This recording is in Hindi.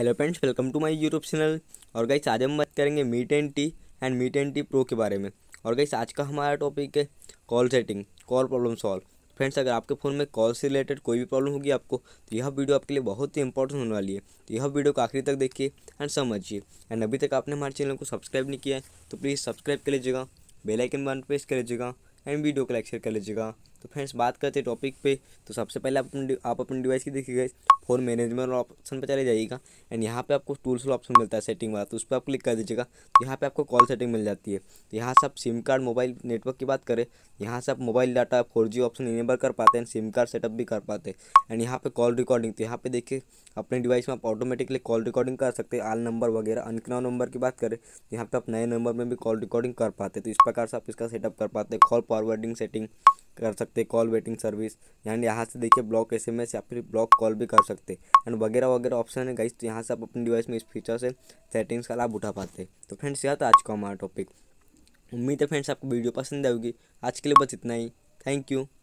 hello friends welcome to my YouTube channel और गाइस आज हम बात करेंगे meet ten T and meet and T pro के बारे में और गाइस आज का हमारा टॉपिक है call setting call problem solve friends अगर आपके फ़ोन में कॉल से रिलेटेड कोई भी प्रॉब्लम होगी आपको तो यह वीडियो आपके लिए बहुत ही इंपॉर्टेंट होने वाली है तो यह वीडियो को आखिरी तक देखिए एंड समझिए एंड अभी तक आपने हमारे चैनल को सब्सक्राइब नहीं किया है तो प्लीज़ सब्सक्राइब कर लीजिएगा बेलाइकन बन प्रेस कर लीजिएगा एंड वीडियो को लाइक शेयर कर लीजिएगा तो फ्रेंड्स बात करते हैं टॉपिक पे तो सबसे पहले आप अपने आप अपने डिवाइस की देखिएगा फोन मैनेजमेंट ऑप्शन पर चले जाइएगा एंड यहाँ पे आपको टूल्स वाला ऑप्शन मिलता है सेटिंग वाला तो उस पर आप क्लिक कर दीजिएगा तो यहाँ पे आपको कॉल सेटिंग मिल जाती है तो यहाँ से आप सिम कार्ड मोबाइल नेटवर्क की बात करें यहाँ से आप mobile data four G option enable कर पाते हैं सिम कार्ड सेटअप भी कर पाते हैं एंड यहाँ पर कॉल रिकॉर्डिंग तो यहाँ पर देखिए अपने डिवाइस में आप ऑटोमेटिकली कॉल रिकॉर्डिंग कर सकते हैं आल नंबर वगैरह अनकनाउ नंबर की बात करें यहाँ पर आप नए नंबर में भी कॉल रिकॉर्डिंग कर पाते तो इस प्रकार से आप इसका सेटअप कर पाते हैं कॉल फॉरवर्डिंग सेटिंग कर सकते कॉल वेटिंग सर्विस एंड यहाँ से देखिए ब्लॉक एस एम एस या फिर ब्लॉक कॉल भी कर सकते एंड वगैरह वगैरह ऑप्शन है गाइस तो यहाँ से आप अपने डिवाइस में इस फीचर से सेटिंग्स का लाभ उठा पाते तो फ्रेंड्स यह था आज का हमारा टॉपिक उम्मीद है फ्रेंड्स आपको वीडियो पसंद आएगी आज के लिए बस इतना ही थैंक यू